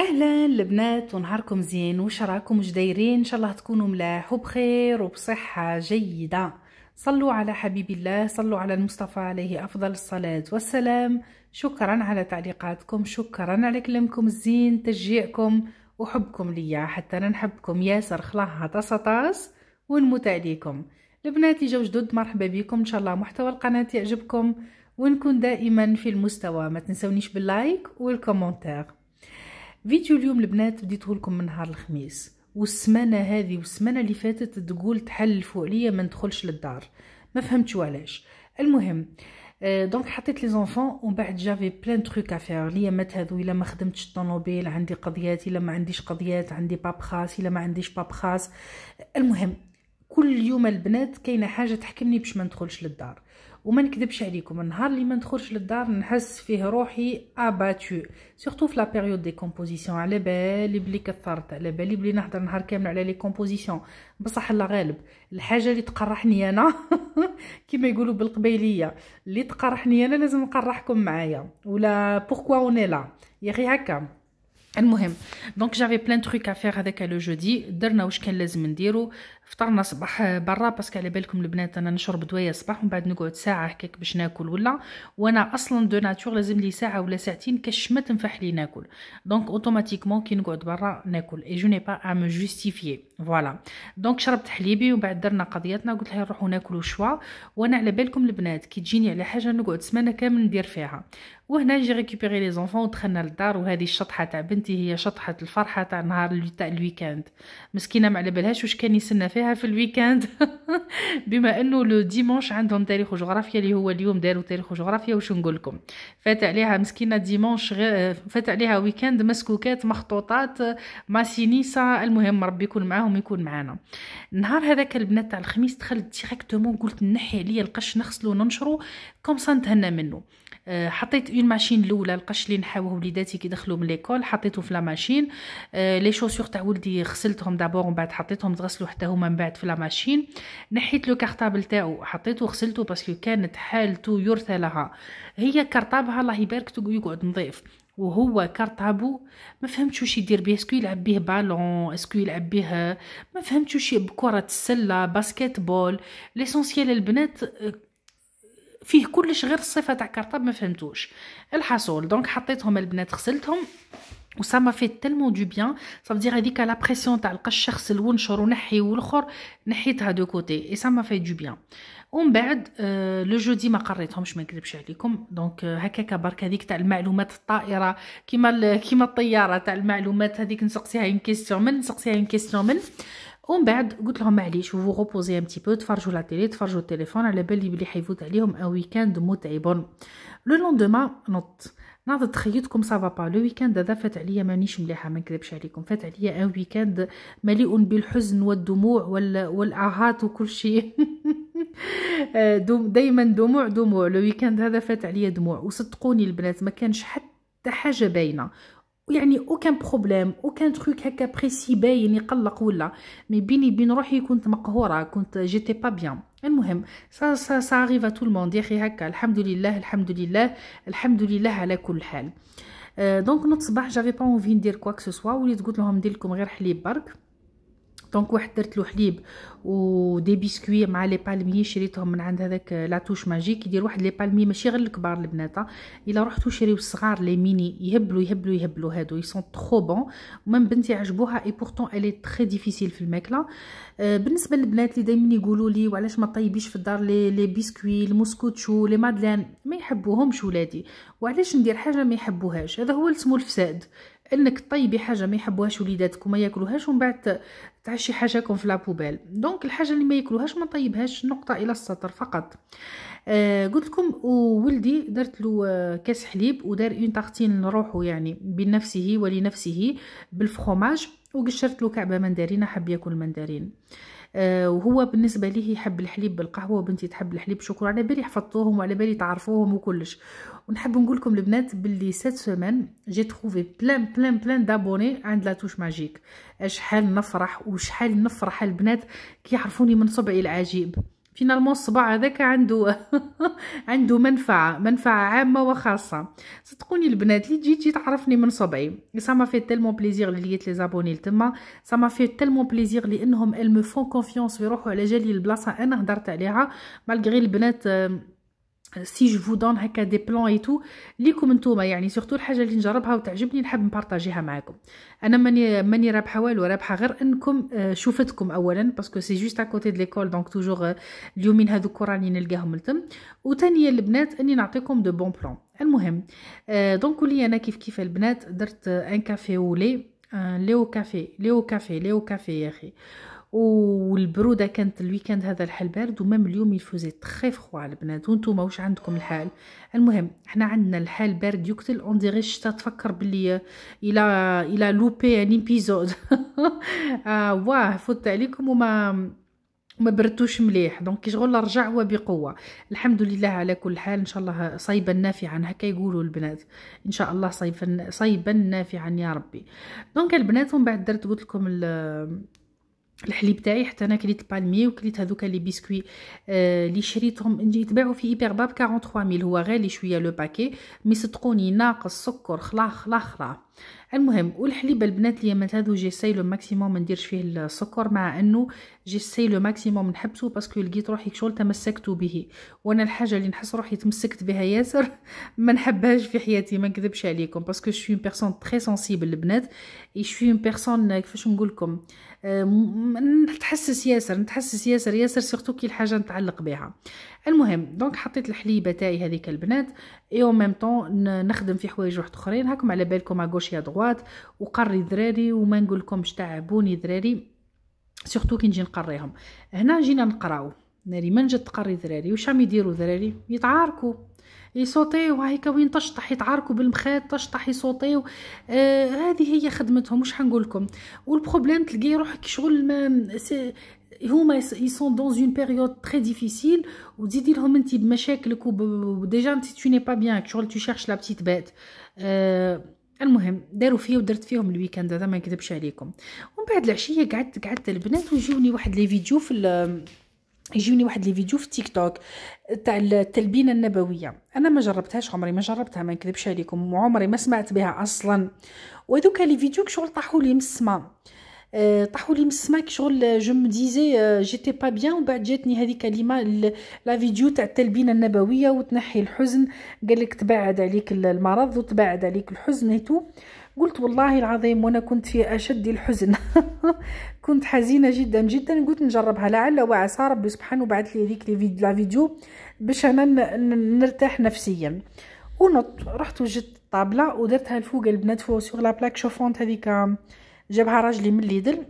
اهلا البنات ونهاركم زين وش راكم وش دايرين ان شاء الله تكونوا ملاح وبخير وبصحه جيده صلوا على حبيب الله صلوا على المصطفى عليه افضل الصلاه والسلام شكرا على تعليقاتكم شكرا على كلامكم الزين تشجيعكم وحبكم ليا حتى انا نحبكم ياسر خلاها طاس طاس ونموت عليكم البنات جو جدد مرحبا بكم ان شاء الله محتوى القناه يعجبكم ونكون دائما في المستوى ما تنسونيش باللايك والكومنتار فيديو اليوم البنات بديته لكم من نهار الخميس والسمانه هذه والسمانه اللي فاتت تقول تحل عليا ما ندخلش للدار ما فهمتش علاش المهم أه دونك حطيت لي زونفون ومن بعد جافي بلان تروك افير ليا مات هذو الا ما خدمتش الطوموبيل عندي قضيات الا ما عنديش قضيات عندي باب خاص الا ما عنديش باب خاص المهم كل يوم البنات كاينه حاجه تحكمني باش ما ندخلش للدار وما نكذبش عليكم النهار اللي ما ندخلش للدار نحس فيه روحي اباتو سورتو في لا بيريود دي كومبوزيسيون على بالي بلي كثرت على بالي بلي نهضر نهار كامل على لي كومبوزيسيون بصح الله غالب الحاجه اللي تقرحني انا كما يقولوا بالقبيليه اللي تقرحني انا لازم نقرحكم معايا ولا بوركوا اوني لا يا اخي هكا المهم دونك جافي بلان تروك افير هذاك لو جودي درنا واش كان لازم نديرو فطرنا صباح برا باسكو على بالكم البنات انا نشرب دوايا الصباح ومن بعد نقعد ساعه هكاك باش ناكل ولا وانا اصلا دو ناتور لازم لي ساعه ولا ساعتين كاش ما تنفح لي ناكل دونك اوتوماتيكمون كي نقعد برا ناكل اي جو ني با ا مو جوستيفي فوالا دونك شربت حليبي ومن بعد درنا قضيتنا قلت لها نروحو ناكلو شوا وانا على بالكم البنات كي تجيني على حاجه نقعد سمانه كامل ندير فيها وهنا جي ريكوبيري لي زونفون ودخلنا للدار وهذه الشطحه تاع بنتي هي شطحه الفرحه تاع نهار تاع الويكاند مسكينه ما على بالهاش واش كان يسنى فيها فيها في الويكاند بما انه لو ديمونش عندهم تاريخ وجغرافيا اللي هو اليوم داروا تاريخ وجغرافيا وش نقول لكم فات عليها مسكينه ديمونش غير فات عليها ويكاند مسكوكات مخطوطات ماسينيسا المهم ربي يكون معاهم يكون معانا نهار هذاك البنات تاع الخميس دخلت ديريكتومون قلت نحي عليا القش نغسلو ننشرو كوم سا منه آه، حطيت اون ماشين الاولى اللي نحاوه وليداتي كي دخلوا من ليكول حطيته في لا ماشين لي شوسيغ تاع ولدي غسلتهم دابور ومن بعد حطيتهم تغسلوا حتى هما من بعد في لا ماشين نحيت لو كارطابل تاعو حطيته غسلته باسكو كانت حالته يرثى لها هي كارطابها الله يبارك يقعد نظيف وهو كارطابو ما فهمتش واش يدير به اسكو يلعب به بالون اسكو يلعب به ما فهمتش واش بكره السله باسكيت بول ليسونسييل البنات آه، فيه كلش غير الصفه تاع كرطاب ما فهمتوش الحصول دونك حطيتهم البنات غسلتهم و ما في تلمو دو بيان صاف دير هذيك لا بريسيون تاع القش الشخص ونشر ونحي والاخر نحيتها دو كوتي اي سا مافي في دو بيان ومن بعد لو آه، جودي ما قريتهمش ما نكذبش عليكم دونك آه، هكاك برك هذيك تاع المعلومات الطائره كيما كيما الطياره تاع المعلومات هذيك نسقسيها اون كيستيون من نسقسيها اون كيستيون من ومن بعد قلت لهم معليش فو غوبوزي ام تي بو تفرجوا لا تيلي تفرجوا التليفون على بالي بلي حيفوت عليهم ان ويكاند متعب لو لوندوما نوت ناض تخيطكم سافا با لو ويكاند هذا فات عليا مانيش مليحه ما نكذبش عليكم فات عليا ان ويكاند مليء بالحزن والدموع والاهات وكل شيء دايما دموع دموع لو ويكاند هذا فات عليا دموع وصدقوني البنات ما كانش حتى حاجه باينه يعني اوكان بروبليم اوكان تروك هكا بريسي باين يقلق ولا مي بيني بين روحي كنت مقهوره كنت جيتي با بيان المهم سا سا سا اريف تو الموند يا اخي هكا الحمد لله الحمد لله الحمد لله على كل حال دونك نوض صباح جافي با اونفي ندير كوا كو سوا وليت قلت لهم ندير لكم غير حليب برك دونك واحد درت له حليب ودي بيسكوي مع لي بالمي شريتهم من عند هذاك لاتوش ماجيك يدير واحد لي بالمي ماشي غير الكبار البنات الا رحتو شريو الصغار لي ميني يهبلوا يهبلوا يهبلوا هادو يسون ترو بون ومن بنتي عجبوها اي بورتون الي تري ديفيسيل في الماكله آه، بالنسبه للبنات اللي دائما يقولوا لي وعلاش ما طيبيش في الدار لي لي بيسكوي الموسكوتشو لي مادلين ما يحبوهمش ولادي وعلاش ندير حاجه ما يحبوهاش هذا هو اللي الفساد انك طيبي حاجه ما يحبوهاش وليداتك وما ياكلوهاش ومن بعد تعشي حاجاكم في لابوبال دونك الحاجه اللي ما ياكلوهاش ما طيبهاش نقطه الى السطر فقط آه قلت لكم ولدي درت له آه كاس حليب ودار اون طاقتين لروحه يعني بنفسه ولنفسه بالفخوماج وقشرت له كعبه مندرينه حب ياكل مندارين آه آه، وهو بالنسبه ليه يحب الحليب بالقهوه وبنتي تحب الحليب شكرا على بالي حفظتوهم وعلى بالي تعرفوهم وكلش ونحب نقول لكم البنات باللي سات سيمين جي تروفي بلان بلان بلان دابوني عند لا توش ماجيك شحال نفرح وشحال نفرح البنات كيعرفوني من صبعي العجيب فينالمون الصبع هذاك عنده عنده منفعه منفعه عامه وخاصه صدقوني البنات اللي تجي تجي تعرفني من صبعي سا ما في تيلمون بليزير ليت لي زابوني لتما سا ما في تيلمون بليزير لانهم ال مو فون كونفيونس ويروحوا على جالي البلاصه انا هدرت عليها مالغري البنات سي جو فو دون هكا دي بلان اي تو ليكم نتوما يعني سورتو الحاجه اللي نجربها وتعجبني نحب نبارطاجيها معاكم انا ماني ماني رابحه والو رابحه غير انكم آه، شوفتكم اولا باسكو سي جوست ا كوتي دي ليكول دونك توجور اليومين هذوك راني نلقاهم لتم وثانيا البنات اني نعطيكم دو بون بلان المهم دونك آه، ولي انا كيف كيف البنات درت ان كافي ولي ليو كافي ليو كافي ليو كافي يا اخي والبروده كانت الويكاند هذا الحال بارد ومام اليوم يفوزي تخي فخوا البنات وانتم واش عندكم الحال المهم حنا عندنا الحال بارد يقتل اون ديغي الشتا تفكر بلي الى الى لوبي ان ايبيزود واه فوت عليكم وما ما برتوش مليح دونك كي شغل رجع هو بقوه الحمد لله على كل حال ان شاء الله صيبا نافعا هكا يقولوا البنات ان شاء الله صيبا صيبا نافعا يا ربي دونك البنات ومن بعد درت قلت لكم الحليب تاعي حتى انا كليت البالمي وكليت هذوك لي بسكوي آه اللي شريتهم يتباعوا في ايبر باب 43000 هو غالي شويه لو باكي مي صدقوني ناقص سكر خلا خلا خلا المهم والحليب البنات اليمنت هذا جيساي لو ماكسيموم ما نديرش فيه السكر مع انه جيساي لو ماكسيموم نحبسو باسكو لقيت روحي شغل تمسكت به وانا الحاجه اللي نحس روحي تمسكت بها ياسر ما نحبهاش في حياتي ما نكذبش عليكم باسكو شوي اون بيرسون تري سنسيبل البنات اي شوي اون بيرسون كيفاش نقول لكم آه، نتحسس ياسر نتحسس ياسر ياسر سورتو كي الحاجه نتعلق بها المهم دونك حطيت الحليبه تاعي هذيك البنات اي او ميم طون نخدم في حوايج واحد اخرين هاكم على بالكم على غوش ادغوات وقري دراري وما نقول لكمش تعبوني دراري سورتو كي نجي نقريهم هنا جينا نقراو ناري من جد تقري دراري واش عم يديروا دراري يتعاركوا يصوتيو هاي كوين تشطح يتعاركوا بالمخاد تشطح يصوتيو آه هذه هي خدمتهم واش حنقول لكم والبروبليم تلقاي روحك شغل ما هما يسون دون اون بيريود تري ديفيسيل وتزيدي لهم انت بمشاكلك وديجا انت تو ني با بيان شغل تو شيرش لا بتيت بات آه المهم داروا فيا ودرت فيهم الويكاند هذا ما نكذبش عليكم ومن بعد العشيه قعدت قعدت البنات وجوني واحد لي فيديو في يجوني واحد لي فيديو في تيك توك تاع التلبينه النبويه انا ما جربتهاش عمري ما جربتها ما نكذبش عليكم وعمري ما سمعت بها اصلا وهذوك لي فيديو شغل طاحوا لي من السما طاحوا لي من السماك شغل جو مو ديزي جيتي با بيان ومن بعد جاتني هذيك كلمه لا فيديو تاع التلبينه النبويه وتنحي الحزن قال لك تبعد عليك المرض وتبعد عليك الحزن تو قلت والله العظيم وانا كنت في اشد الحزن كنت حزينه جدا جدا قلت نجربها لعل وعسى ربي سبحانه بعث لي هذيك لا فيديو باش انا نرتاح نفسيا ونط رحت وجدت الطابله ودرتها لفوق البنات فوق سور لا بلاك شوفونت هذيك جابها راجلي من ليدل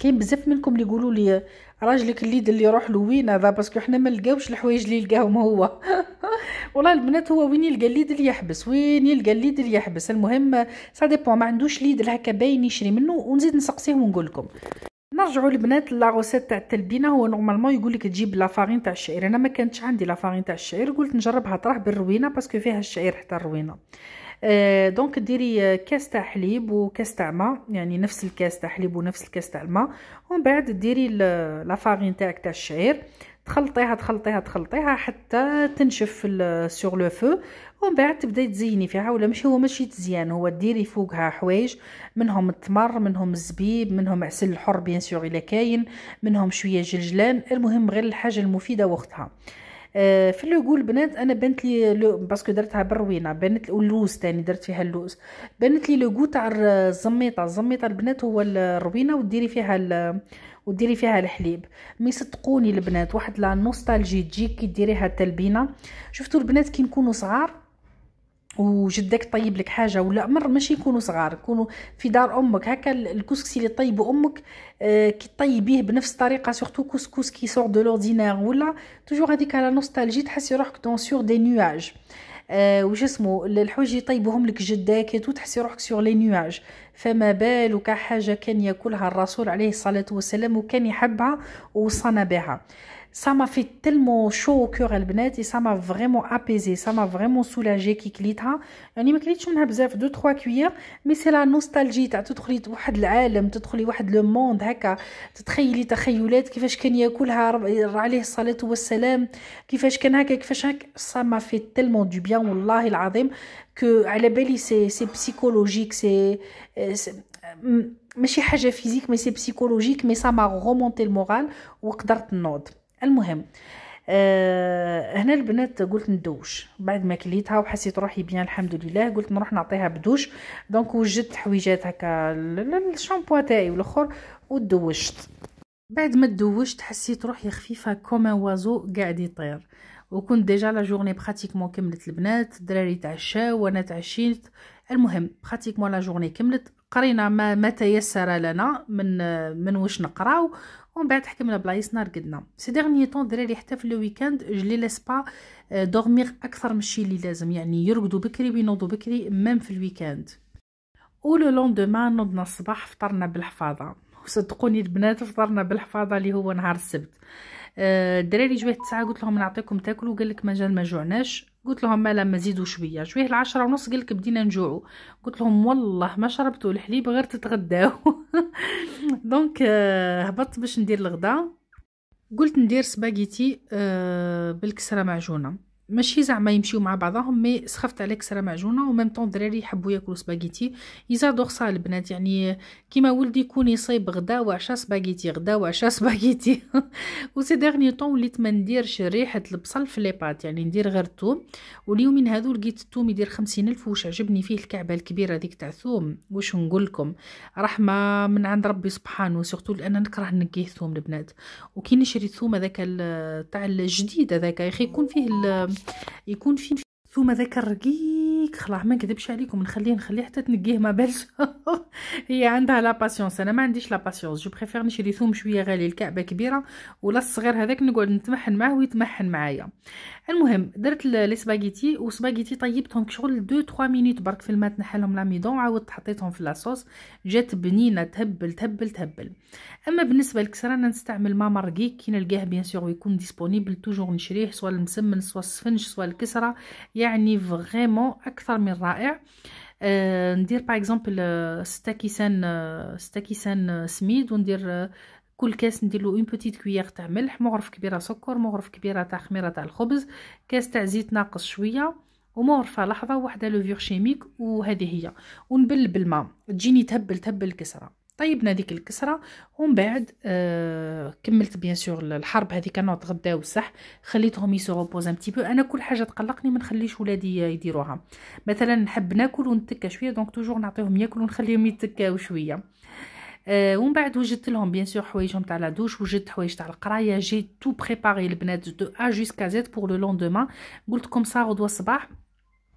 كاين بزاف منكم اللي يقولوا لي راجلك اللي اللي يروح لوين وين هذا باسكو حنا ما لقاوش الحوايج اللي يلقاهم هو والله البنات هو وين يلقى الليدل يحبس وين يلقى الليدل يحبس المهم سا ديبون ما عندوش ليدل هكا باين يشري منه ونزيد نسقسيه ونقول لكم نرجعوا البنات روسيت تاع التلبينه هو نورمالمون يقول لك تجيب لافارين تاع الشعير انا ما كانتش عندي لافارين تاع الشعير قلت نجربها طرح بالروينه باسكو فيها الشعير حتى الروينه آه، دونك ديري آه، كاس تاع حليب وكاس تاع ماء يعني نفس الكاس تاع حليب ونفس الكاس تاع الماء ومن بعد ديري فارين آه، تاعك تاع الشعير تخلطيها تخلطيها تخلطيها حتى تنشف سور لو فو ومن بعد تبداي تزيني فيها ولا ماشي هو ماشي تزيان هو ديري فوقها حوايج منهم التمر منهم الزبيب منهم عسل الحر بيان سور الا كاين منهم شويه جلجلان المهم غير الحاجه المفيده وقتها آه، في اللوغو البنات انا بنت لي باسكو درتها بالروينه بنت اللوز تاني درت فيها اللوز بنت لي لوغو تاع الزميطه الزميطه البنات هو الروينه وديري فيها وديري فيها الحليب مي صدقوني البنات واحد لا نوستالجي تجي كي ديريها التلبينه شفتوا البنات كي نكونوا صغار وجدك طيب لك حاجه ولا مر ماشي يكونوا صغار يكونوا في دار امك هكا الكسكسي اللي طيبه امك آه، كي طيبيه بنفس الطريقه سورتو كسكس كي سور دو لوردينير ولا توجور هذيك على نوستالجي تحسي روحك دون سور دي نواج آه وش اسمه الحوايج يطيبوهم لك جداك تحسي روحك سور لي نواج فما بالك حاجه كان ياكلها الرسول عليه الصلاه والسلام وكان يحبها وصنى بها ça m'a fait tellement chaud au cœur البنات et ça m'a vraiment apaisé ça m'a vraiment soulagé كي كليتها يعني ما كليتش منها بزاف دو تخوا كويير مي سي لا نوستالجي تاع تدخلي واحد العالم تدخلي واحد لو موند هكا تتخيلي تخيلات كيفاش كان ياكلها عليه الصلاه والسلام كيفاش كان هكا كيفاش هكا سا ما في تيلمون دو بيان والله العظيم كو على بالي سي سي بسيكولوجيك سي ماشي حاجه فيزيك مي سي بسيكولوجيك مي سا ما رومونتي المورال وقدرت نوض المهم أه هنا البنات قلت ندوش بعد ما كليتها وحسيت روحي بيان الحمد لله قلت نروح نعطيها بدوش دونك وجدت حويجات هكا الشامبو تاعي والاخر ودوشت بعد ما دوشت حسيت روحي خفيفه كوم وازو قاعد يطير وكنت ديجا لا جورني براتيكمون كملت البنات الدراري تعشاو وانا تعشيت المهم براتيكمون لا جورني كملت قرينا ما, ما تيسر لنا من من واش نقراو ومن بعد حكمنا بلايصنا رقدنا سي ديغني طون دراري حتى في الويكاند جلي لي سبا دورميغ اكثر من الشيء اللي لازم يعني يرقدوا بكري وينوضوا بكري ميم في الويكاند لو لوندومان نوضنا الصباح فطرنا بالحفاضه وصدقوني البنات فطرنا بالحفاضه اللي هو نهار السبت آه، الدراري جوه تسعة قلت لهم نعطيكم تاكلوا قال لك مازال ما جوعناش قلت لهم ما لما زيدوا شويه شويه العشرة ونص قال لك بدينا نجوعوا قلت لهم والله ما شربتوا الحليب غير تتغداو دونك آه، هبطت باش ندير الغدا قلت ندير سباغيتي آه، بالكسره معجونه ماشي زعما يمشيو مع بعضهم مي سخفت عليك سرا معجونه وميم طون دراري يحبوا ياكلوا سباغيتي يزادوغ صا البنات يعني كيما ولدي يكون يصيب غدا وعشا سباغيتي غدا وعشا سباغيتي سي ديرني طون وليت ما نديرش ريحه البصل في لي بات يعني ندير غير الثوم واليومين هذو لقيت الثوم يدير خمسين الف واش عجبني فيه الكعبه الكبيره هذيك تاع الثوم واش نقول لكم رحمه من عند ربي سبحانه سورتو لان نكره نقيه الثوم البنات وكي نشري الثوم هذاك تاع الجديد هذاك يا اخي يكون فيه يكون في ثم ذكر رقيق نخليك خلاص ما نكذبش عليكم نخليه نخليه حتى تنقيه ما بالش هي عندها لا باسيونس انا ما عنديش لا باسيونس جو بريفير نشري ثوم شويه غالي الكعبه كبيره ولا الصغير هذاك نقعد نتمحن معاه ويتمحن معايا المهم درت لي سباغيتي وسباغيتي طيبتهم شغل 2 3 مينوت برك في الماء تنحلهم لا ميدون عاودت حطيتهم في لاصوص جات بنينه تهبل تهبل تهبل اما بالنسبه للكسره انا نستعمل ماما رقيق كي نلقاه بيان سور ويكون ديسپونيبل توجور نشريه سواء المسمن سواء السفنج سواء الكسره يعني فريمون اكثر من رائع آه، ندير باغ اكزومبل ستا كيسان ستا كيسان سميد وندير آه، كل كاس ندير له اون بوتيت كويير تاع ملح مغرف كبيره سكر مغرف كبيره تاع خميره تاع الخبز كاس تاع زيت ناقص شويه ومغرفه لحظه وحده لوفيغ شيميك وهذه هي ونبل بالماء تجيني تهبل تهبل الكسره طيبنا ديك الكسره ومن بعد آه كملت بيان سور الحرب هذه كانوا تغداو صح خليتهم يسوبوز ان بتي بو انا كل حاجه تقلقني ما نخليش ولادي يديروها مثلا نحب ناكل ونتكى شويه دونك توجور نعطيهم ياكلوا ونخليهم يتكاو شويه آه ومن بعد وجدت لهم بيان سور حوايجهم تاع لا دوش وجدت حوايج تاع القرايه جي تو بريباري البنات دو ا جوسكا زيد بور لو لوندومان قلت لكم صار غدوه الصباح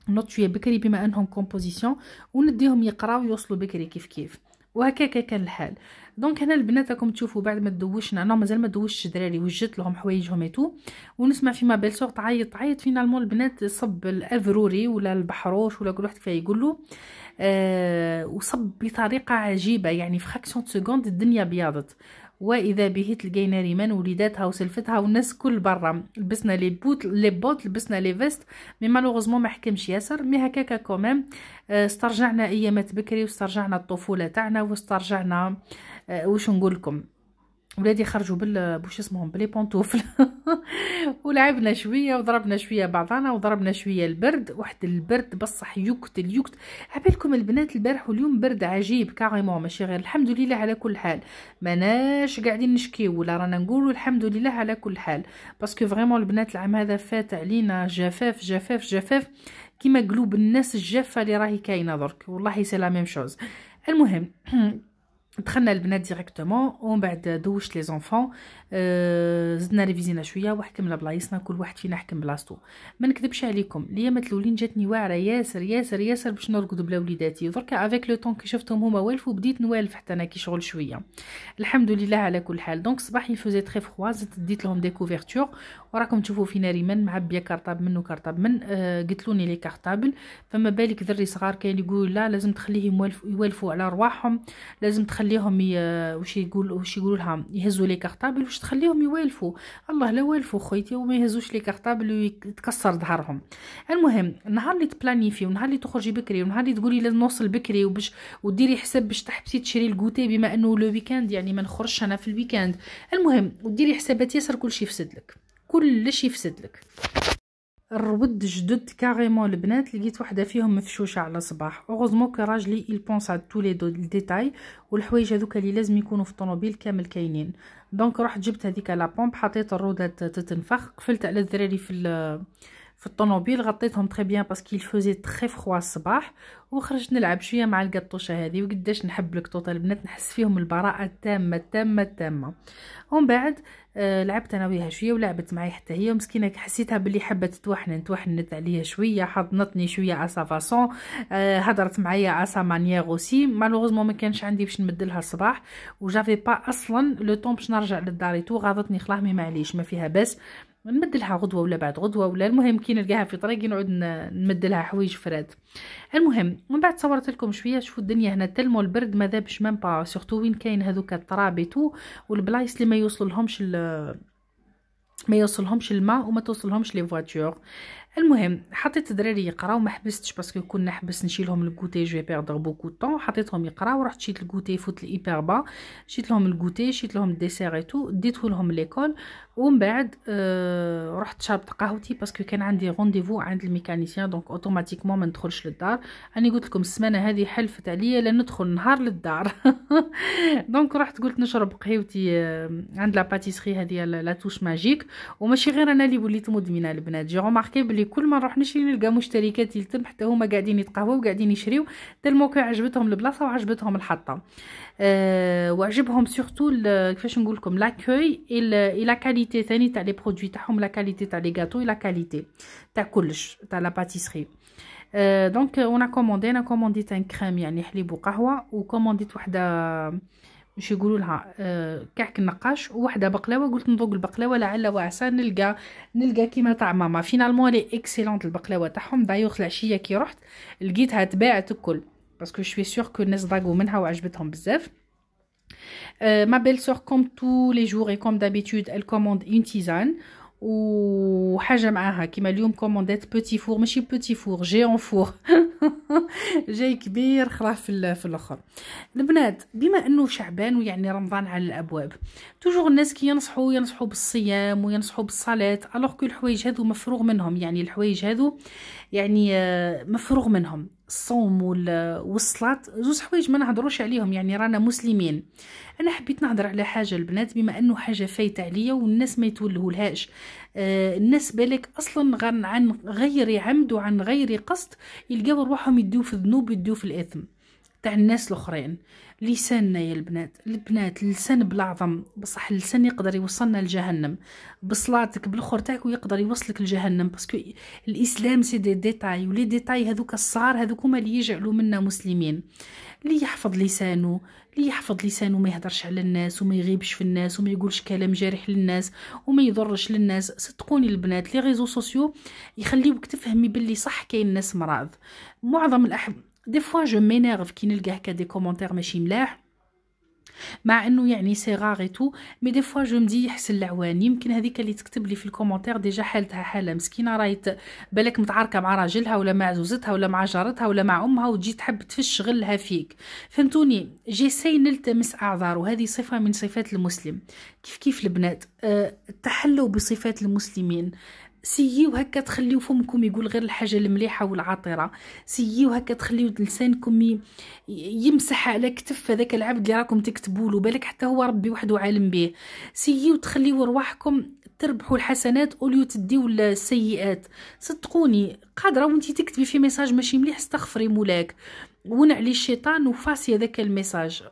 نوض شويه بكري بما انهم كومبوزيسيون ونديهم يقراو يوصلوا بكري كيف كيف وهكاكا كان الحال دونك هنا البنات راكم تشوفوا بعد ما دوشنا انا مازال ما دوشتش دراري وجدت لهم حوايجهم ايتو ونسمع في ما بيل سوغ تعيط تعيط المول البنات صب الافروري ولا البحروش ولا كل واحد كيفاه يقول له آه وصب بطريقه عجيبه يعني في فراكسيون سكوند الدنيا بياضت واذا به تلقينا ريمان وليداتها وسلفتها والناس كل برا لبسنا لي بوت لي بوت لبسنا لي فيست مي مالوغوزمون ما حكمش ياسر مي هكاكا كومام آه، استرجعنا ايامات بكري واسترجعنا الطفوله تاعنا واسترجعنا آه، واش نقول لكم ولادي خرجوا بال بوش اسمهم بلي بونتوفل ولعبنا شويه وضربنا شويه بعضنا وضربنا شويه البرد واحد البرد بصح يقتل يقتل عبالكم البنات البارح واليوم برد عجيب كاريمون ماشي غير الحمد لله على كل حال ماناش قاعدين نشكيو ولا رانا نقولوا الحمد لله على كل حال باسكو فريمون البنات العام هذا فات علينا جفاف جفاف جفاف كيما قلوب الناس الجافه اللي راهي كاينه درك والله سي لا ميم شوز المهم prennent la directement, on bat de douche les enfants آه، زدنا ريفيزينا شويه وحكمنا بلايصنا كل واحد فينا حكم بلاصتو ما نكذبش عليكم ليامات الاولين جاتني واعره ياسر ياسر ياسر باش نرقد بلا وليداتي درك افيك لو طون كي شفتهم هما والفوا بديت نوالف حتى انا كي شغل شويه الحمد لله على كل حال دونك صباح يفوزي تري فخوا زدت ديت لهم دي كوفيرتور وراكم تشوفوا فينا ريمان معبيه كارطاب منو كارطاب من آه قتلوني لي كارطابل فما بالك ذري صغار كاين يقول لا لازم تخليهم يوالفوا على رواحهم لازم تخليهم ي... وش يقول وش يقولوا لها يهزوا لي كارطابل باش تخليهم يوالفوا الله لا والفوا خويتي وما يهزوش لي كارطابل يتكسر ظهرهم المهم النهار اللي فيه ونهار اللي تخرجي بكري ونهار اللي تقولي لازم نوصل بكري وباش وديري حساب باش تحبسي تشري الكوتي بما انه لو ويكاند يعني ما نخرجش انا في الويكاند المهم وديري حسابات ياسر كل شيء يفسد لك شيء يفسد لك الرود جدد كاريمون البنات لقيت وحده فيهم مفشوشه على صباح اوغوزمو كي راجلي يل بونس ا تو لي ديتاي والحوايج هذوك اللي لازم يكونوا في الطوموبيل كامل كاينين دونك رحت جبت هذيك لا بومب حطيت الروضه تتنفخ قفلت على الدراري في في الطوموبيل غطيتهم تري بيان باسكو فوزي تري فخوا الصباح وخرجت نلعب شويه مع القطوشه هذه وقداش نحب القطوط البنات نحس فيهم البراءه التامه التامه التامه ومن بعد آه لعبت انا وياها شويه ولعبت معي حتى هي مسكينه حسيتها باللي حبت توحنن توحنت عليا شويه حضنتني شويه على فاسون آه هضرت معايا اسا مانيير اوسي مالوغوزمون ما كانش عندي باش نبدلها الصباح وجافي با اصلا لو طون باش نرجع للدار تو غاضتني خلاص مي معليش ما فيها باس نمدلها غدوه ولا بعد غدوه ولا المهم كي نلقاها في طريقي نعود نمدلها حوايج فراد المهم من بعد صورت لكم شويه شوفوا الدنيا هنا تلمو البرد ماذا ذابش ميم با سورتو وين كاين هذوك الترابيتو والبلايص اللي ما يوصلهمش ما يوصلهمش الماء وما توصلهمش لي فواتور المهم حطيت الدراري يقراو ما حبستش باسكو كنا حبس نشيلهم الكوتي جو بيردر بوكو طون حطيتهم يقراو رحت شيت الكوتي فوت با شيت لهم الكوتي شيت لهم الديسير اي تو ديته لهم ليكول ومن بعد آه رحت شربت قهوتي باسكو كان عندي رونديفو عند الميكانيسيان دونك اوتوماتيكمون ما ندخلش للدار انا قلت لكم السمانه هذه حلفت عليا لا ندخل نهار للدار دونك رحت قلت نشرب قهوتي آه، عند لا باتيسري هذه لا توش ماجيك وماشي غير انا اللي وليت مدمنه البنات جي روماركي بلي كل ما نروح نشري نلقى مشتركات يلتم حتى هما قاعدين يتقهوا وقاعدين يشريو تالمو كان عجبتهم البلاصه وعجبتهم الحطه أه وعجبهم سورتو كيفاش نقول لكم لاكوي اي لا كاليتي ثاني تاع لي برودوي تاعهم لا كاليتي تاع لي غاتو لا كاليتي تاع كلش تاع لا باتيسري أه دونك انا كوموندي انا كومونديت ان كريم يعني حليب وقهوه وكومونديت وحده باش يقولوا لها آه، كعك النقاش وحده بقلاوه قلت نذوق البقلاوه لعل وعسى نلقى نلقى كيما تاع ماما فينالمون لي اكسيلونت البقلاوه تاعهم دايوغ العشيه كي رحت لقيتها تباعت الكل باسكو شوي سيغ كو الناس ضاقوا منها وعجبتهم بزاف ما بيل سور كوم تو لي جور اي كوم دابيتود ال كوموند une تيزان وحاجه معاها كيما اليوم كومونديت بوتي فور ماشي بوتي فور جي اون فور جاي كبير خلاص في, في الاخر البنات بما انه شعبان ويعني رمضان على الابواب توجور الناس كي ينصحوا ينصحوا بالصيام وينصحوا بالصلاه الوغ كو الحوايج هذو مفروغ منهم يعني الحوايج هذو يعني آه، مفروغ منهم الصوم والصلاة زوز حوايج ما نهضروش عليهم يعني رانا مسلمين انا حبيت نهضر على حاجه البنات بما انه حاجه فايته عليا والناس ما يتولهولهاش آه الناس بالك اصلا عن غير عمد وعن غير قصد يلقاو رواحهم يديو في الذنوب يديو في الاثم تاع الناس الاخرين لساننا يا البنات البنات اللسان بالعظم بصح اللسان يقدر يوصلنا لجهنم بصلاتك بالاخر تاعك ويقدر يوصلك لجهنم باسكو الاسلام سي دي ديتاي ولي ديتاي هذوك الصغار هذوك هما اللي يجعلوا منا مسلمين اللي يحفظ لسانه اللي يحفظ لسانه ما يهدرش على الناس وما يغيبش في الناس وما يقولش كلام جارح للناس وما يضرش للناس صدقوني البنات لي ريزو سوسيو يخليوك تفهمي باللي صح كاين ناس مراض معظم الاحب دي فوا جو مينيرف كي نلقى هكا دي كومونتير ماشي ملاح مع انه يعني سي راغي تو مي دي فوا جو مدي يحسن العوان يمكن هذيك اللي تكتب لي في الكومونتير ديجا حالتها حاله مسكينه راهي بالك متعاركه مع راجلها ولا مع زوزتها ولا مع جارتها ولا مع امها وتجي تحب تفش غلها فيك فهمتوني جيسي نلتمس اعذار وهذه صفه من صفات المسلم كيف كيف البنات أه تحلوا بصفات المسلمين سييو هكا تخليو فمكم يقول غير الحاجه المليحه والعطره سييو هكا تخليو لسانكم يمسح على كتف هذاك العبد اللي راكم تكتبوا له بالك حتى هو ربي وحده عالم به سييو تخليو رواحكم تربحوا الحسنات اوليو تديو السيئات صدقوني قادره وانت تكتبي في ميساج ماشي مليح استغفري مولاك ونعلي الشيطان وفاسي هذاك الميساج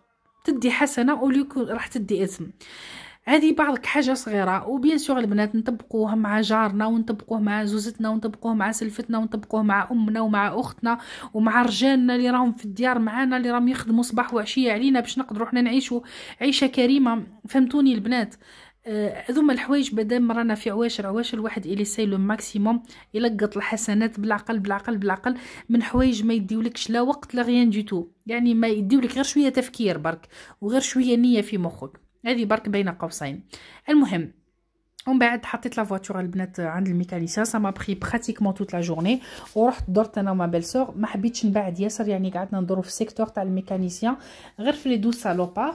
تدي حسنه اوليو راح تدي اثم هذه بعض حاجه صغيره وبيان سور البنات نطبقوها مع جارنا ونطبقوه مع زوزتنا ونطبقوه مع سلفتنا ونطبقوه مع امنا ومع اختنا ومع رجالنا اللي راهم في الديار معانا اللي راهم يخدموا صباح وعشيه علينا باش نقدروا حنا نعيشوا عيشه كريمه فهمتوني البنات آه، هذوما الحوايج مادام رانا في عواشر عواشر الواحد الي سايلو ماكسيموم يلقط الحسنات بالعقل بالعقل بالعقل من حوايج ما يديولكش لا وقت لا غيان دي تو يعني ما يديولك غير شويه تفكير برك وغير شويه نيه في مخك هذه برك بين قوسين المهم ومن بعد حطيت لا فواتور البنات عند الميكانيسيان ما بخي براتيكمون توت لا جورني ورحت درت انا ما بيل ما حبيتش نبعد ياسر يعني قعدنا ندور في السيكتور تاع الميكانيسيان غير في لي دو سالوبار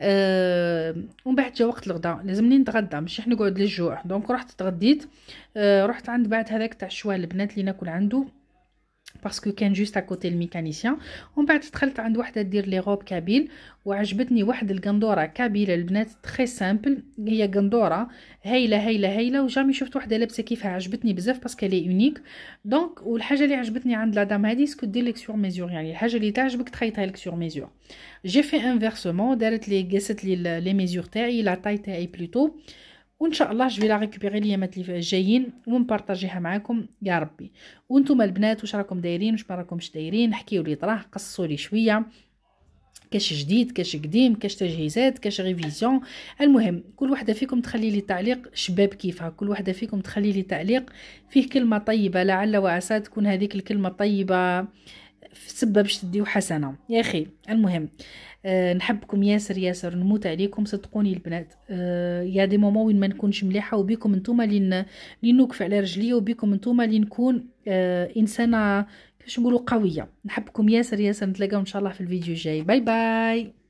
أه ومن بعد جا وقت الغداء لازمني نتغدى ماشي حنا نقعد للجوع دونك رحت تغديت أه رحت عند بعد هذاك تاع الشوا البنات اللي ناكل عنده باسكو كان جوست اكوتي الميكانيسيان ومن بعد دخلت عند وحده دير لي روب كابيل وعجبتني واحد القندوره كابيله البنات تخي سامبل هي قندوره هايله هايله هايله وجامي شفت وحده لابسه كيفها عجبتني بزاف باسكو لي اونيك دونك والحاجه اللي عجبتني عند لا دام هذه سكو دير لك سور ميزور يعني الحاجه اللي تعجبك تخيطها لك سور ميزور جي في انفيرسمون دارت لي قاست لي لي ميزور تاعي لا تاي تاعي بلوتو وان شاء الله جو لا ريكوبيري اليامات اللي جايين ونبارطاجيها معاكم يا ربي وانتم البنات واش راكم دايرين واش ما راكمش دايرين احكيوا لي طراه قصوا لي شويه كاش جديد كاش قديم كاش تجهيزات كاش ريفيزيون المهم كل وحده فيكم تخلي لي تعليق شباب كيفها كل وحده فيكم تخلي لي تعليق فيه كلمه طيبه لعل وعسى تكون هذيك الكلمه الطيبه سبه باش تديو حسنه يا اخي المهم أه نحبكم ياسر ياسر نموت عليكم صدقوني البنات أه يا دي مومون وين ما نكونش مليحه وبيكم نتوما اللي نوقف على رجلي وبيكم نتوما اللي نكون أه انسانه كيفاش نقولوا قويه نحبكم ياسر ياسر نتلاقاو ان شاء الله في الفيديو الجاي باي باي